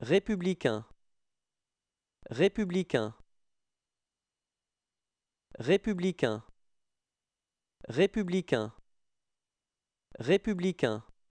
Républicain. Républicain. Républicain. Républicain. Républicain.